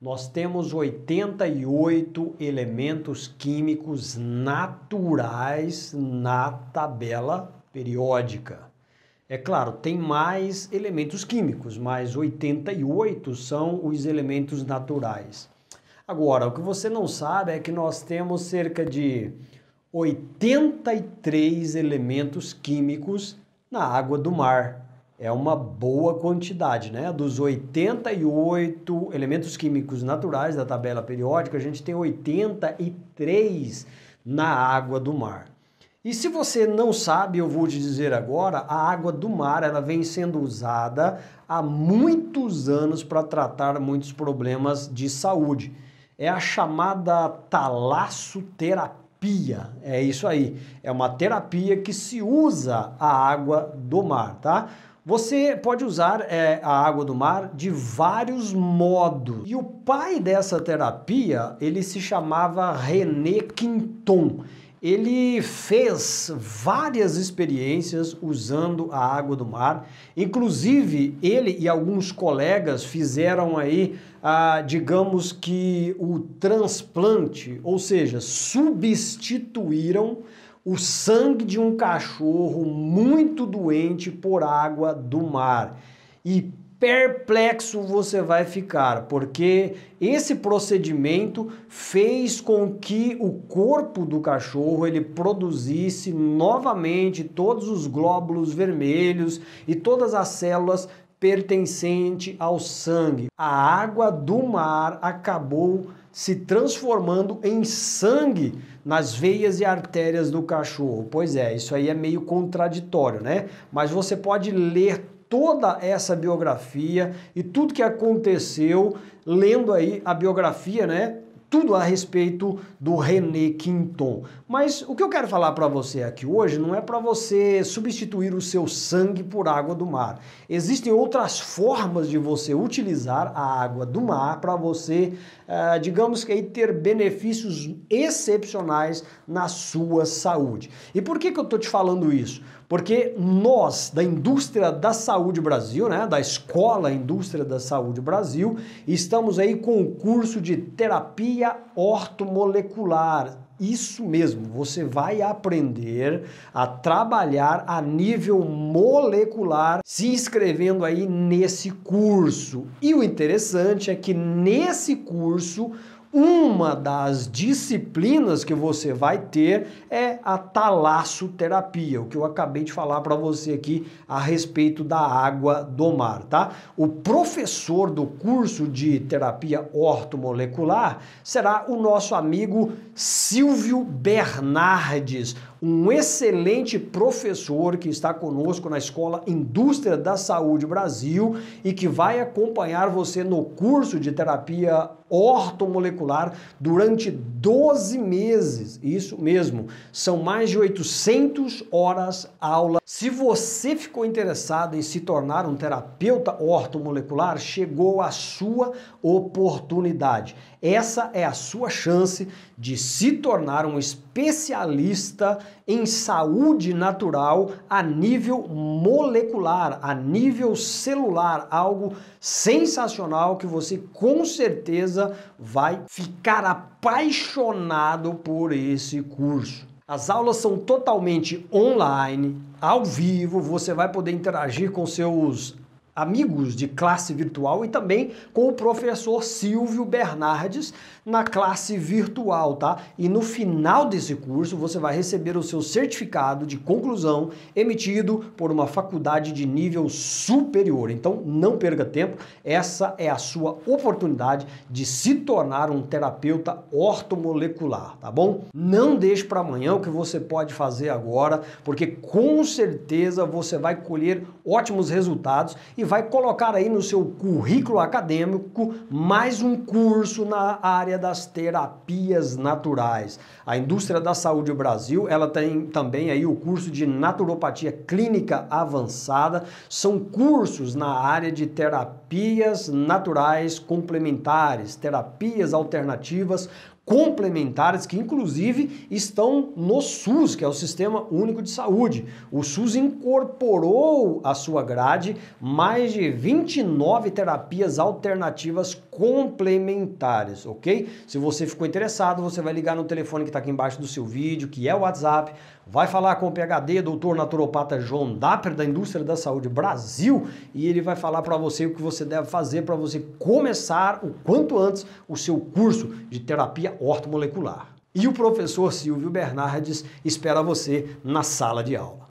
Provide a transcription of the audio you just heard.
Nós temos 88 elementos químicos naturais na tabela periódica. É claro, tem mais elementos químicos, mas 88 são os elementos naturais. Agora, o que você não sabe é que nós temos cerca de 83 elementos químicos na água do mar é uma boa quantidade, né? Dos 88 elementos químicos naturais da tabela periódica, a gente tem 83 na água do mar. E se você não sabe, eu vou te dizer agora, a água do mar ela vem sendo usada há muitos anos para tratar muitos problemas de saúde. É a chamada talassoterapia. É isso aí. É uma terapia que se usa a água do mar, tá? Você pode usar é, a água do mar de vários modos. E o pai dessa terapia, ele se chamava René Quinton ele fez várias experiências usando a água do mar. Inclusive, ele e alguns colegas fizeram aí, ah, digamos que o transplante, ou seja, substituíram o sangue de um cachorro muito doente por água do mar. E perplexo você vai ficar, porque esse procedimento fez com que o corpo do cachorro ele produzisse novamente todos os glóbulos vermelhos e todas as células pertencente ao sangue. A água do mar acabou se transformando em sangue nas veias e artérias do cachorro. Pois é, isso aí é meio contraditório, né? Mas você pode ler toda essa biografia e tudo que aconteceu, lendo aí a biografia, né? tudo a respeito do René Quinton. Mas o que eu quero falar para você aqui hoje não é para você substituir o seu sangue por água do mar. Existem outras formas de você utilizar a água do mar para você, uh, digamos que aí, ter benefícios excepcionais na sua saúde. E por que, que eu estou te falando isso? Porque nós, da indústria da saúde Brasil, né, da escola Indústria da Saúde Brasil, estamos aí com o curso de terapia biologia ortomolecular. Isso mesmo, você vai aprender a trabalhar a nível molecular se inscrevendo aí nesse curso. E o interessante é que nesse curso uma das disciplinas que você vai ter é a talassoterapia, o que eu acabei de falar para você aqui a respeito da água do mar, tá? O professor do curso de terapia ortomolecular será o nosso amigo Silvio Bernardes, um excelente professor que está conosco na Escola Indústria da Saúde Brasil e que vai acompanhar você no curso de terapia ortomolecular durante 12 meses. Isso mesmo, são mais de 800 horas aula. Se você ficou interessado em se tornar um terapeuta ortomolecular, chegou a sua oportunidade. Essa é a sua chance de se tornar um especialista em saúde natural a nível molecular, a nível celular, algo sensacional que você com certeza vai ficar apaixonado por esse curso. As aulas são totalmente online, ao vivo, você vai poder interagir com seus amigos de classe virtual e também com o professor Silvio Bernardes na classe virtual, tá? E no final desse curso você vai receber o seu certificado de conclusão emitido por uma faculdade de nível superior. Então não perca tempo, essa é a sua oportunidade de se tornar um terapeuta ortomolecular, tá bom? Não deixe para amanhã o que você pode fazer agora, porque com certeza você vai colher ótimos resultados e vai colocar aí no seu currículo acadêmico mais um curso na área das terapias naturais. A indústria da saúde Brasil, ela tem também aí o curso de naturopatia clínica avançada, são cursos na área de terapias naturais complementares, terapias alternativas complementares que inclusive estão no SUS, que é o Sistema Único de Saúde. O SUS incorporou à sua grade mais de 29 terapias alternativas complementares, ok? Se você ficou interessado, você vai ligar no telefone que está aqui embaixo do seu vídeo, que é o WhatsApp Vai falar com o PHD, doutor naturopata João Dapper, da Indústria da Saúde Brasil, e ele vai falar para você o que você deve fazer para você começar o quanto antes o seu curso de terapia ortomolecular. E o professor Silvio Bernardes espera você na sala de aula.